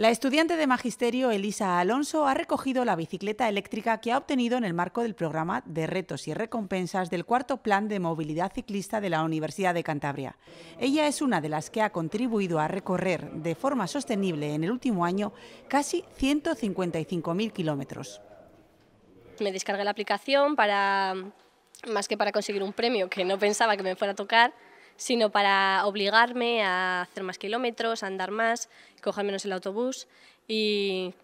La estudiante de magisterio Elisa Alonso ha recogido la bicicleta eléctrica que ha obtenido en el marco del programa de retos y recompensas del cuarto plan de movilidad ciclista de la Universidad de Cantabria. Ella es una de las que ha contribuido a recorrer de forma sostenible en el último año casi 155.000 kilómetros. Me descargué la aplicación para, más que para conseguir un premio que no pensaba que me fuera a tocar, sino para obligarme a hacer más kilómetros, a andar más, coger menos el autobús y,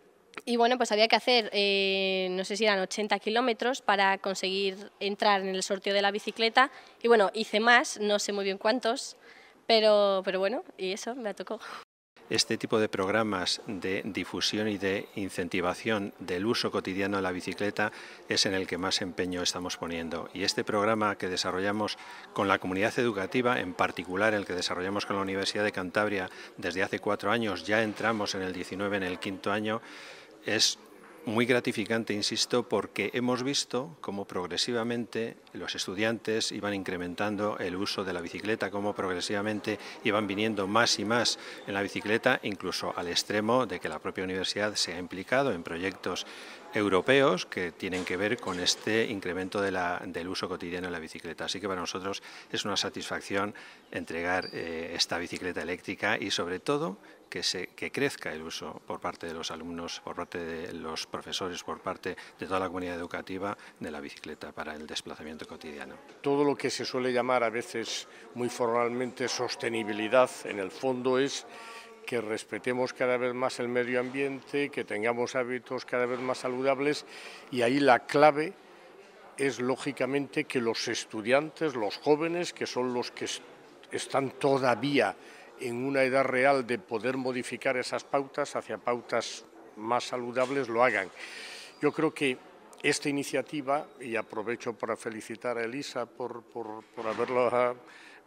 bueno, pues había que hacer, eh, no sé si eran 80 kilómetros para conseguir entrar en el sorteo de la bicicleta y bueno, hice más, no sé muy bien cuántos, pero, pero bueno, y eso me tocó este tipo de programas de difusión y de incentivación del uso cotidiano de la bicicleta es en el que más empeño estamos poniendo. Y este programa que desarrollamos con la comunidad educativa, en particular el que desarrollamos con la Universidad de Cantabria desde hace cuatro años, ya entramos en el 19, en el quinto año, es muy gratificante, insisto, porque hemos visto cómo progresivamente los estudiantes iban incrementando el uso de la bicicleta, cómo progresivamente iban viniendo más y más en la bicicleta, incluso al extremo de que la propia universidad se ha implicado en proyectos europeos que tienen que ver con este incremento del uso cotidiano de la bicicleta. Así que para nosotros es una satisfacción entregar eh, esta bicicleta eléctrica y sobre todo que se que crezca el uso por parte de los alumnos, por parte de los profesores, por parte de toda la comunidad educativa de la bicicleta para el desplazamiento cotidiano. Todo lo que se suele llamar a veces muy formalmente sostenibilidad, en el fondo es que respetemos cada vez más el medio ambiente, que tengamos hábitos cada vez más saludables y ahí la clave es lógicamente que los estudiantes, los jóvenes, que son los que están todavía en una edad real de poder modificar esas pautas hacia pautas más saludables lo hagan. Yo creo que esta iniciativa, y aprovecho para felicitar a Elisa por, por, haberlo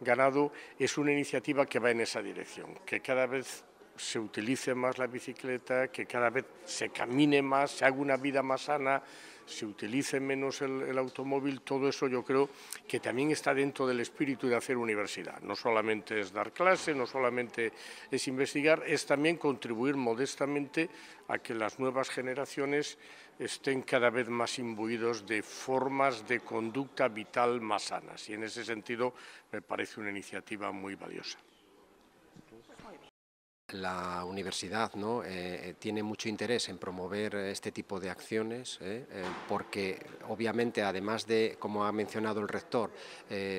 ganado, es una iniciativa que va en esa dirección, que cada vez se utilice más la bicicleta, que cada vez se camine más, se haga una vida más sana, se utilice menos el, automóvil, todo eso yo creo que también está dentro del espíritu de hacer universidad. No solamente es dar clase, no solamente es investigar, es también contribuir modestamente a que las nuevas generaciones estén cada vez más imbuidos de formas de conducta vital más sanas. Y en ese sentido me parece una iniciativa muy valiosa. Pues la universidad ¿no? Eh, eh, tiene mucho interés en promover este tipo de acciones ¿eh? porque obviamente además de, como ha mencionado el rector,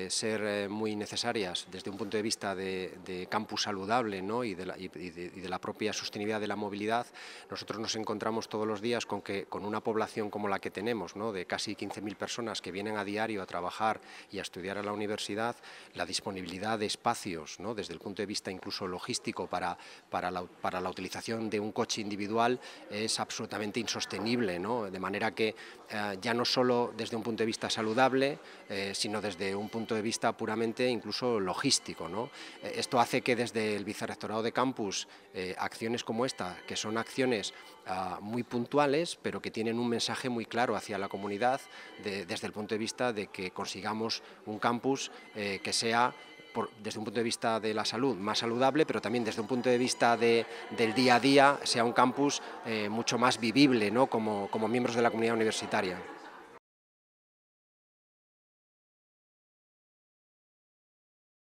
ser muy necesarias desde un punto de vista de, campus saludable y, de la, propia sostenibilidad de la movilidad, nosotros nos encontramos todos los días con que con una población como la que tenemos, ¿no? de casi 15.000 personas que vienen a diario a trabajar y a estudiar a la universidad, la disponibilidad de espacios, desde el punto de vista incluso logístico para para la, utilización de un coche individual es absolutamente insostenible, de manera que eh, ya no solo desde un punto de vista saludable, eh, sino desde un punto de vista puramente incluso logístico. Eh, esto hace que desde el Vicerrectorado de Campus acciones como esta, que son acciones ah, muy puntuales, pero que tienen un mensaje muy claro hacia la comunidad desde el punto de vista de que consigamos un campus que sea desde un punto de vista de la salud más saludable, pero también desde un punto de vista del día a día sea un campus eh, mucho más vivible ¿no? como, como miembros de la comunidad universitaria.